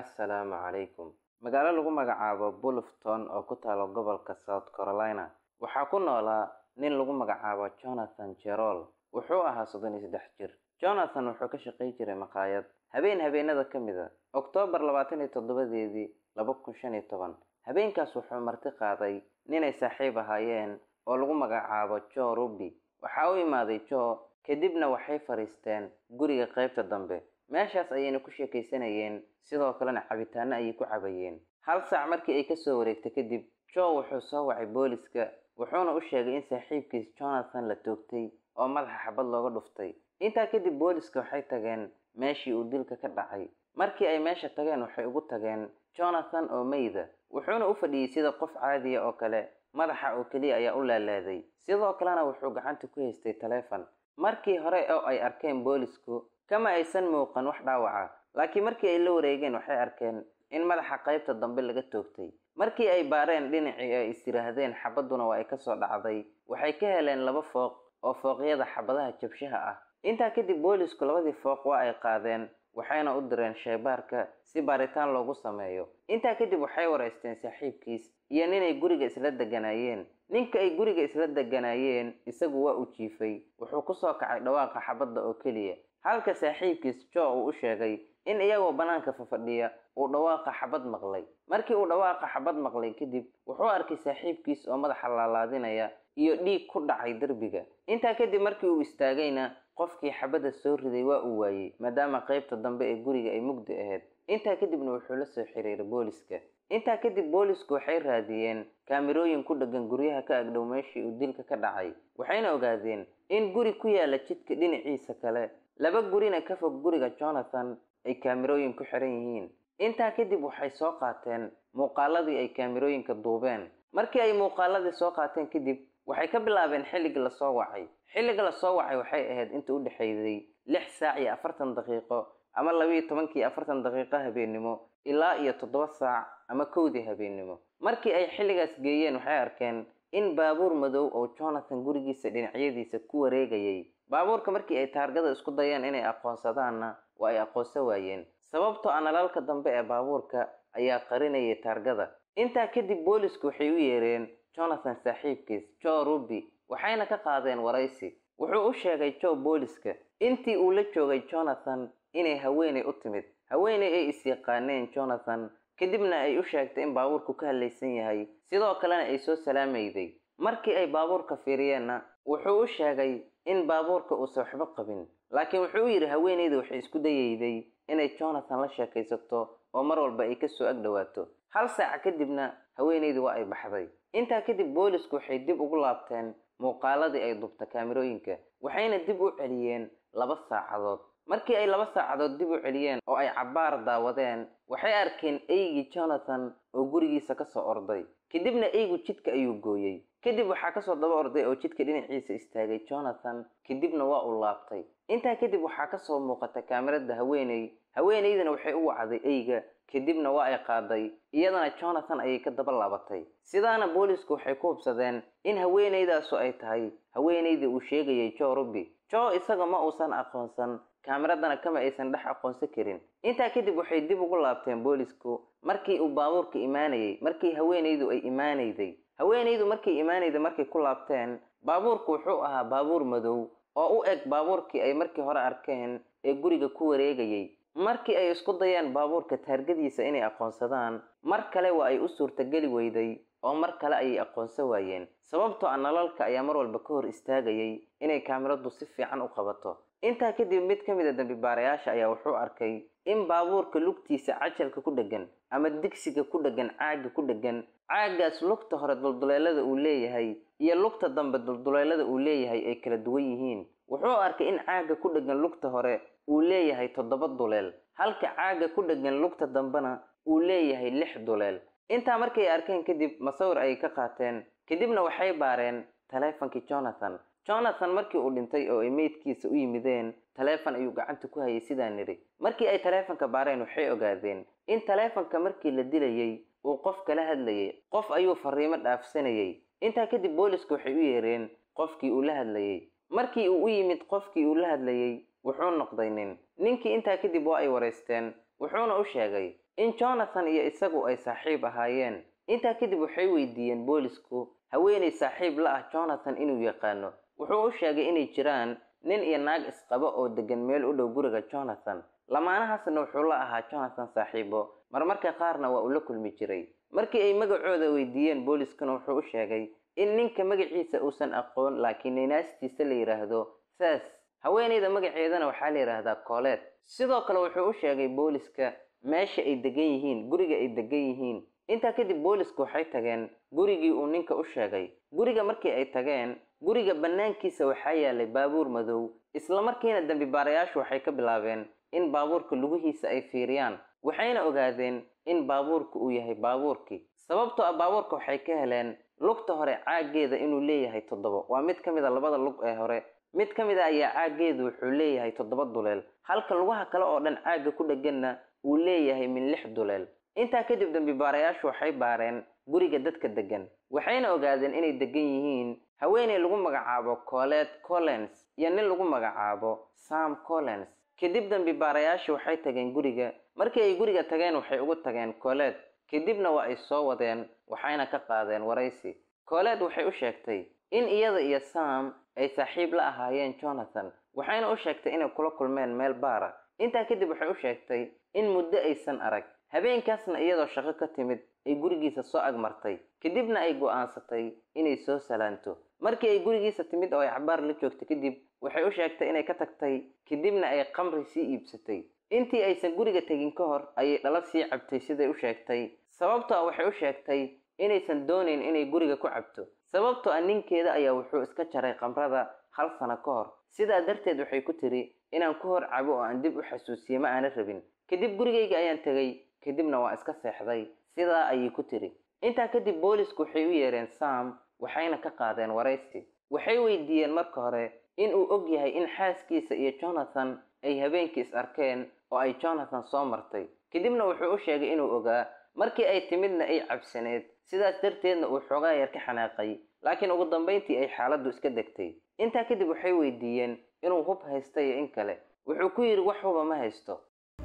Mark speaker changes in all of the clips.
Speaker 1: assalaamu calaykum magaalo lagu magacaabo bulufton oo ku taalo gobolka south carolina waxaa ku noolaa nin lagu magacaabo jonathan jerol wuxuu ahaa soddon iyo saddex jir jonathan wuxuu ka shaqay jiray maqaayad habeen habeenada ka mid a ah, oktoobar labaatan iyo toddobadeedii laba kun shan iyo toban habeenkaas wuxuu marti qaaday ninay saaxiib ahaayeen oo lagu magacaabo jo rubi waxaa u imaaday jo kadibna waxay fadhiisteen guriga qaybta dambe meeshaas ayayna ku sheekaysanayeen sidoo kalena cabitaano ayay ku cabayeen hal saac markii ay ka soo wareegtay kadib joe wuxuu soo wacay booliska wuxuuna u sheegay in saaxiibkiis jonathan la toogtay oo madaxa xabad looga dhuftay intaa kadib booliska waxay tageen meeshii uu dilka ka dhacay markii ay meesha tageen waxay ugu tageen jonathan oo mayda wuxuuna u fadhiyey sida qof caadiya ah oo kale madaxa oo keliya ayaa u laalaaday sidoo kalena wuxuu gacanta ku haystay taleefon markii hore oo ay arkeen boolisku kama aysan muuqan wax dhaawaca laakiin markii ay la wareegeen waxay arkeen in madaxa qaybta dambe laga toogtay markii ay baareen dhinacii ay is yiraahdeen xabadduna waa ay ka soo dhacday waxay ka heleen laba fooq oo fooqyada xabadaha jabshaha ah intaa kadib booliisku labadii fooq waa ay qaadeen waxayna u direen shaybaarka si baaritaan loogu sameeyo intaa kadib waxay waraysteen saaxiibkiis iyo ninay guriga isla deganaayeen ninka ay guriga isla deganaayeen isagu waa u jiifay wuxuu ku soo kacay dhawaaqa xabadda oo keliya halka saaxiibkiis joo uu u sheegay in iyagoo bannaanka fafadhiya uu dhawaaqa xabad maqlay markii uu dhawaaqa xabad maqlay kadib wuxuu arkay saaxiibkiis oo madaxa laalaadinaya iyo dhiig ku dhacay derbiga intaa kadib markii uu istaagayna qofkii xabadda soo riday waa uu waayey maadaama qaybta dambe ee guriga ay mugdi ahayd intaa kadibna wuxuu la soo xiriiray booliska intaa kadib booliisku waxay raadiyeen kaamirooyin ku dhegan guryaha ka agdhow meeshii uu dilka ka dhacay waxayna ogaadeen in guri ku yaalla jidka dhinaciisa kale laba gurina ka fog guriga jonathan ay kaamirooyin ku xiran yihiin intaa kadib waxay soo qaateen muuqaaladii ay kaamirooyinka duubeen markii ay muuqaaladii soo qaateen kadib waxay ka bilaabeen xilligii lasoo wacay xilliga lasoo wacay waxay ahayd inta u dhexaysay lix saac iyo afartan daqiiqo ama labaiyo tobankii afartan daqiiqo habeennimo ilaa iyo toddoba saac ama kowdii habeennimo markii ay xilligaas geeyeen waxay arkeen in baabuur madow oo jonathan gurigiisa dhinacyadiisa ku wareegayay baabuurka markii ay taargada isku dayeen inay aqoonsadaanna waa ay aqoonsan waayeen sababtoo ah nalaalka dambe ee baabuurka ayaa qarinayay taargada intaa kadib boolisku waxay u yeereen jonathan saaxiibkiis jo ruby waxayna ka qaadeen waraysi wuxuu u sheegay jo booliska intii uu la joogay jonathan inay haweenay u timid haweenay ay is yaqaaneen jonathan kadibna ay u sheegtay in baabuurku ka hadlaysan yahay sidoo kalena ay soo salaamayday markii ay baabuurka fiiriyeenna wuxuu u sheegay in baabuurka uusan waxba qabin laakiin wuxuu u yidhi haweenayda waxay isku dayayday inay jonathan la sheekaysato oo mar walba ay ka soo ag dhowaato hal saac kadibna haweenaydu waa ay baxday intaa kadib boolisku waxay dib ugu laabteen muuqaaladii ay dubta kaamirooyinka waxayna dib u celiyeen laba saacadood markii ay laba saacadood dib u celiyeen oo ay cabbaar daawadeen waxay arkeen eygii jonathan oo gurigiisa ka soo orday kadibna eygu jidka ayuu gooyey kadib waxaa kasoo daba orday oo jidka dhinaciisa istaagay jonathan kadibna waa uu laabtay intaa kadib waxaa kasoo muuqata kaamiradda haweeney haweeneydana waxay u wacday eyga kadibna waa ay qaaday iyadana jonathan ayay ka daba laabatay sidaana booliisku waxay ku hubsadeen in haweeneydaasu ay tahay haweeneydii uu sheegayay jo rubi jo isaga ma uusan aqoonsan kaamiradana kama aysan dhex aqoonsan karin intaa kadib waxay dib ugu laabteen boolisku markii uu baabuurka imaanayay markii haweeneydu ay imaanayday haweenaydu markay imaanayda markay ku laabteen baabuurku wuxuu ahaa baabuur madow oo u eg baabuurkii ay markii hore arkeen ee guriga ku wareegayay markii ay isku dayeen baabuurka taargadiisa inay aqoonsadaan mar kale waa ay u suurtageli weyday oo mar kale ayay aqoonsan waayeen sababtoo a ah nalalka ayaa mar walba ka hor istaagayay inay kaamiradu si fiican u qabato intaa kadib mid ka mid a ah dambi-baarayaasha ayaa wuxuu arkay in baabuurka lugtiisa cajalka ku dhegan ama digsiga ku dhegan caagga ku dhegan caaggaas lugta hore dulduleelada uu leeyahay iyo lugta dambe dulduleelada uu leeyahay ay kala duwan yihiin wuxuu arkay in caagga ku dhegan lugta hore uu leeyahay toddoba duleel halka caagga ku dhegan lugta dambena uu leeyahay lix duleel intaa markay arkeen kadib masawir ayay ka qaateen kadibna waxay baareen taleefonkii jonathan jonathan markii uu dhintay oo ay meydkiisa u yimideen taleefon ayuu gacanta ku hayay sidaa nidhi markii ay taleefonka baareen waxay ogaadeen in taleefonka markii la dilayay uu qof kala hadlayay qof ayuu fariimo dhaafsanayay intaa kadib boolisku waxay u yeereen qofkii uu la hadlayey markii uu u yimid qofkii uu la hadlayey wuxuu noqday nin ninkii intaa kadib waa ay waraysteen wuxuuna u sheegay in jonathan iyo isagu ay saaxiib ahaayeen intaa kadib waxay weydiiyeen boolisku haweenay saaxiib la ah jonathan inuu yaqaano wuxuu u sheegay inay jiraan nin iyo naag isqaba oo degan meel u dhow guriga jonathan lamaanahaasna wuxuu la ahaa jonathan saaxiibo marmarka qaarna waa uu kulmi jiray markii ay magacooda weydiiyeen booliskuna wuxuu u sheegay in ninka magaciisa uusan aqoon laakiin ninaastiisa la yidhaahdo saas haweenayda magaceedana waxaa la yidhaahdaa kooleed sidoo kale wuxuu u sheegay booliska meesha ay degan yihiin guriga ay degan yihiin intaa kadib boolisku waxay tageen gurigii uu ninka u sheegay guriga markii ay tageen guriga bannaankiisa waxaa yaalay baabuur madow isla markiina baarayaashu waxay ka bilaabeen in baabuurka lugihiisa ay fiiriyaan waxayna ogaadeen in baabuurka uu yahay baabuurkii sababtoo ah baabuurka waxay ka heleen lugta hore caaggeeda inuu leeyahay toddobo waa mid ka mida ah labada lug ee hore mid ka mid a ah ayaa caaggeedu wuxuu leeyahay toddoba duleel halka lugaha kale oo dhan caagga ku dheganna uu leeyahay min lix duleel intaa kadib dambi baarayaashu waxay baareen guriga dadka deggan waxayna ogaadeen inay deggan yihiin haweenay lagu magacaabo colette collins iyo nin lagu magacaabo sam collins kadib dambi baarayaashu waxay tageen guriga markii ay guriga tageen waxay ugu tageen colette kadibna waa ay soo wadeen waxayna ka qaadeen waraysi colette waxay u sheegtay in iyada iyo sam ay saaxiib la ahaayeen jonathan waxayna u sheegtay inay kula kulmeen meel baara intaa kadib waxay u sheegtay in muddo aysan arag habeenkaasna iyadoo shaqo ka timid ay gurigiisa soo agmartay kadibna ay go'aansatay inay soo salaanto markii ay gurigiisa timid oo ay cabaar la joogtay kadib waxay u sheegtay inay ka tagtay kadibna ay qamri sii iibsatay intii aysan guriga tegin ka hor ayay dhala sii cabtay siday u sheegtay sababtoo ah waxay u sheegtay inaysan doonayn inay guriga ku cabto sababtoo a ah ninkeeda ayaa wuxuu iska jaray qamrada hal sano ka hor sidaa darteed waxay ku tiri inaan ku hor cabo oo aan dib u xasuusiye ma aana rabin kadib gurigayga ayaan tegay kadibna waa iska seexday sidaa ayay ku tiri intaa kadib booliisku waxay u yeereen sam waxayna ka qaadeen waraysti waxay weydiiyeen marka hore in uu og yahay in xaaskiisa iyo jonathan ay habeenkii is arkeen oo ay jonathan soo martay kadibna wuxuu u sheegay inuu ogaa markii ay timidna ay cabsaneed sidaas darteedna uu xoogaa yar ka xanaaqay laakiin ugu dambayntii ay xaaladdu iska degtay intaa kadib waxay weydiiyeen inuu hub haysta iyo in kale wuxuu ku yidhi wax huba ma haysto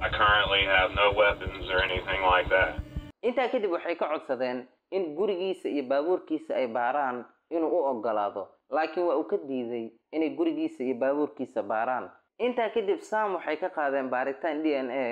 Speaker 1: I currently have no weapons or anything like that. intaa kadib waxay ka codsadeen in gurigiisa iyo baabuurkiisa ay baaraan inuu u ogolaado laakiin waa uu ka diiday inay gurigiisa iyo baabuurkiisa baaraan intaa kadib sam waxay ka qaadeen baaritaan d n a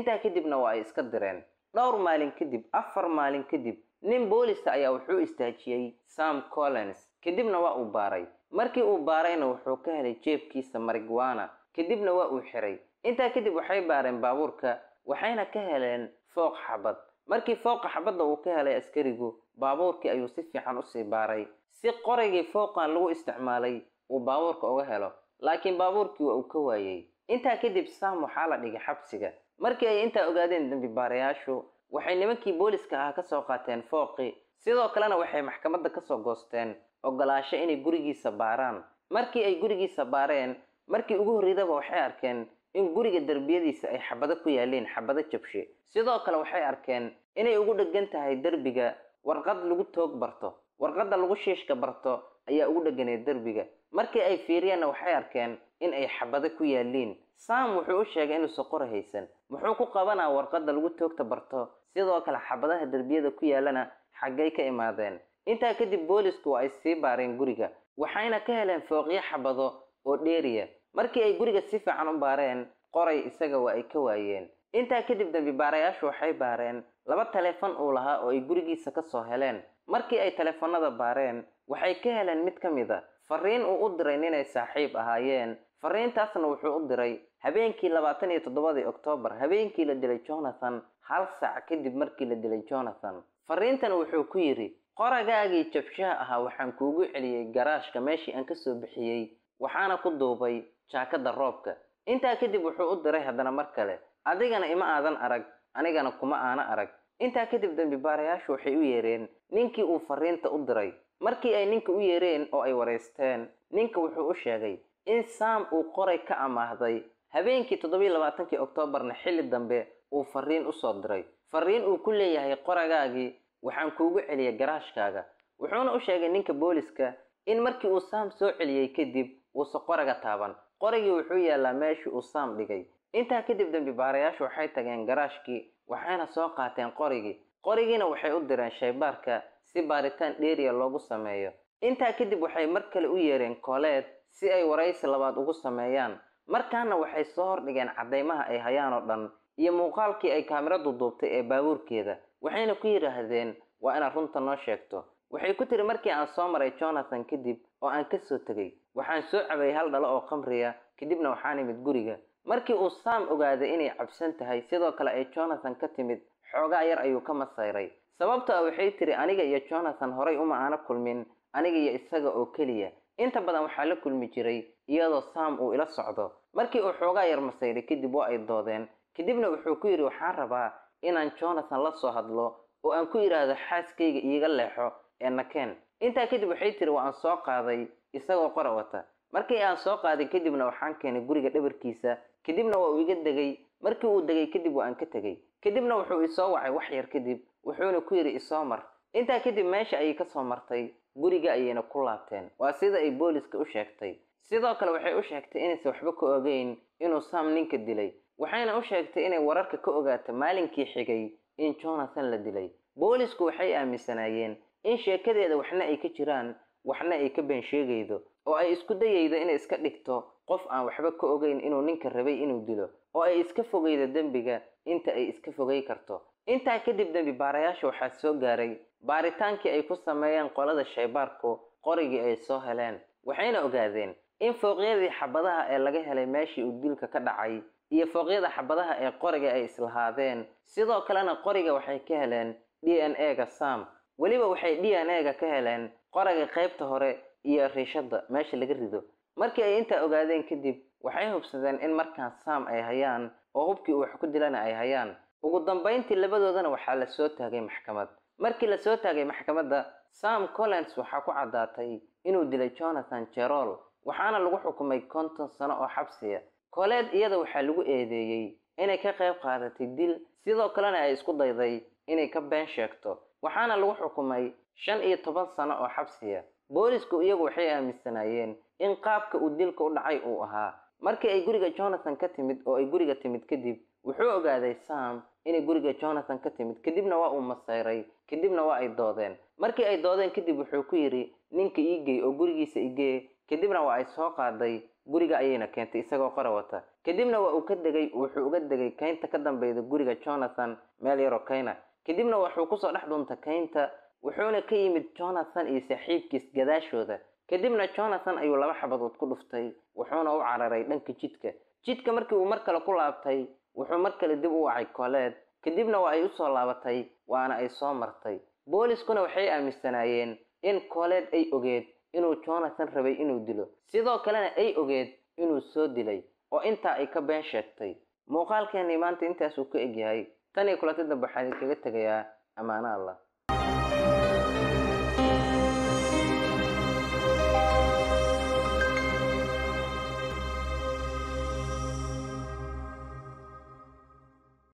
Speaker 1: intaa kadibna waa ay iska direen dhowr maalin kadib afar maalin kadib nin booliska ayaa wuxuu istaajiyey sam collins kadibna waa uu baaray markii uu baarayna wuxuu ka helay jeebkiisa marigwana kadibna waa uu xiray intaa kadib waxay baareen baabuurka waxayna ka heleen fooq xabad markii fooqa xabadda uu ka helay askarigu baabuurkii ayuu si fiican usii baaray si qorigii fooqan lagu isticmaalay uu baabuurka uga helo laakiin baabuurkii waa uu ka waayey intaa kadib saam waxaa la dhigay xabsiga markii ay intaa ogaadeen dembi baarayaashu waxay nimankii booliska ah ka soo qaateen fooqi sidoo kalena waxay maxkamadda ka soo goosteen ogolaasho inay gurigiisa baaraan markii ay gurigiisa baareen markii ugu horreydaba waxay arkeen in guriga derbiyadiisa ay xabado ku yaaliin xabado jabshe sidoo kale waxay arkeen inay ugu dheggan tahay derbiga warqad lagu toog barto warqadda lagu shiishka barto ayaa ugu dheganay derbiga markii ay fiiriyeenna waxay arkeen in ay xabado ku yaaliin saam wuxuu u sheegay inuusan qora haysan muxuu ku qabanaa warqadda lagu toogta barto sidoo kale xabadaha derbiyada ku yaallana xaggay ka imaadeen intaa kadib booliisku waa ay sii baareen guriga waxayna ka heleen fooqyo xabado oo dheeriya markii ay guriga si fiican u baareen qoray isaga waa ay ka waayeen intaa kadib dambi baarayaashu waxay baareen laba teleefon uu lahaa oo ay gurigiisa ka soo heleen markii ay taleefanada baareen waxay ka heleen mid ka mid a ah. fariin uu u diray ninay saaxiib ahaayeen fariintaasna wuxuu u diray habeenkii labaatan iyo toddobadii oktoobar habeenkii la dilay jonathan hal saac kadib markii la dilay jonathan fariintan wuxuu ku yidhi qoragaagii jabshaha ahaa waxaan kuugu celiyey garaashka meeshii aan ka soo bixiyey waxaana ku duubay jaakadda roobka intaa kadib wuxuu u diray haddana mar kale adigana ima aadan arag anigana kuma aana arag intaa kadib dembibaarayaashu waxay u yeereen ninkii uu fariinta u diray markii ay ninka u yeereen oo ay waraysteen ninka wuxuu u sheegay in saam uu qoray ka amaahday habeenkii toddobiiy labaatankii oktoobarna xilli dambe uu fariin u soo diray fariin uu ku leeyahay qoragaagii waxaan kuugu celiyay garaashkaaga wuxuuna u sheegay ninka booliska in markii uu saam soo celiyey kadib uuse qoraga taaban qorigii wuxuu yaallaa meeshii uu saam dhigay intaa kadib baarayaashu waxay tageen garaashkii waxayna soo qaateen qorigii qorigiina waxay u direen shaybaarka si baaritaan dheeriya loogu sameeyo intaa kadib waxay mar kale u yeereen kooleed si ay waraysi labaad ugu sameeyaan markaana waxay soo hordhigeen caddaymaha ay hayaan oo dhan iyo muuqaalkii ay kaamiradu duubtay ee baabuurkeeda waxayna ku yidhaahdeen waa inaad runta noo sheegto waxay ku tiri markii aan soo maray jonathan kadib oo aan ka soo tegay waxaan soo cabay hal dhalo oo khamriya kadibna waxaan imid guriga markii uu saam ogaaday inay cabsan tahay sidoo kale ay jonathan ka timid xoogaa yar ayuu ka masayray sababto a waxay tiri aniga iyo jonathan horay uma aana kulmin aniga iyo isaga oo keliya inta badan waxaa la kulmi jiray iyadoo saam uu ila socdo markii uu xoogaa yar masayray kadib waa ay doodeen kadibna wuxuu ku yidhi waxaan rabaa inaan jonathan la soo hadlo oo aan ku yidhaahdo xaaskayga iiga leexo ee nakeen intaa kadib waxay tiri waa aan soo qaaday isagoo qora wata markii aan soo qaadin kadibna waxaan keenay guriga dhabarkiisa kadibna waa uu iga degay markii uu degay kadib waa aan ka tegay kadibna wuxuu isoo wacay wax yar kadib wuxuuna ku yidhi isoo mar intaa kadib meesha ayay ka soo martay guriga ayayna ku laabteen waa sida ay booliska u sheegtay sidoo kale waxay u sheegtay inaysan waxba ka ogeyn inuu sam ninka dilay waxayna u sheegtay inay wararka ka ogaato maalinkii xigay in jonathan la dilay boolisku waxay aaminsanaayeen in sheekadeeda waxna ay ka jiraan waxna ay ka been sheegaydo oo ay isku dayaydo inay iska dhigto qof aan waxba ka ogeyn inuu ninka rabay inuu dilo oo ay iska fogaydo dembiga inta ay iska fogay karto intaa kadib dembi baarayaasha waxaa soo gaaray baaritaankii ay ku sameeyeen qolada shaybaarku qorigii ay soo heleen waxayna ogaadeen in fooqyadii xabadaha ee laga helay meeshii uu dilka ka dhacay iyo fooqyada xabadaha ee qoriga ay islahaadeen sidoo kalena qoriga waxay ka heleen d n a ga sam weliba waxay dna-ga ka heleen qoraga qaybta hore iyo riishada meesha laga rido markii ay intaa ogaadeen kadib waxay hubsadeen in markaas sam ay hayaan oo hubkii uu wax ku dilana ay hayaan ugu dambayntii labadoodana waxaa la soo taagay maxkamad markii la soo taagay maxkamadda sam collins waxaa ku caddaatay inuu dilay jonathan jerol waxaana lagu xukumay konton sano oo xabsiya koleed iyada waxaa lagu eedeeyey inay ka qayb qaadatay dil sidoo kalena ay isku dayday inay ka been sheegto waxaana lagu xukumay shan iyo toban sano oo xabsiya boolisku iyagu waxay aaminsanaayeen in qaabka uu dilka u dhacay uu ahaa markii ay guriga jonathan ka timid oo ay guriga timid kadib wuxuu ogaaday sam inay guriga jonathan ka timid kadibna waa uu masayray kadibna waa ay doodeen markii ay doodeen kadib wuxuu ku yidhi ninka ii gey oo gurigiisa igee kadibna waa ay soo qaaday guriga ayayna keentay isagoo qora wata kadibna waa uu ka degay wuxuu uga degay kaynta ka dambeyda guriga jonathan meel yaroo kayna kadibna wuxuu kusoo dhex dhuuntay kaynta wuxuuna ka yimid jonathan iyo saxiibkiis gadaashooda kadibna jonathan ayuu laba xabadood ku dhuftay wuxuuna u cararay dhanka jidka jidka markii uu mar kale ku laabtay wuxuu mar kale dib u wacay kooleed kadibna waa ay usoo laabatay waana ay soo martay booliskuna waxay aaminsanaayeen in kooleed ay ogeed inuu jonathan rabay inuu dilo sidoo kalena ay ogeed inuu soo dilay oo intaa ay ka been sheegtay muuqaalkeenii maanta intaasuu ka egyahay tan iyo kulantida waxaan kaga tegayaa amaano allah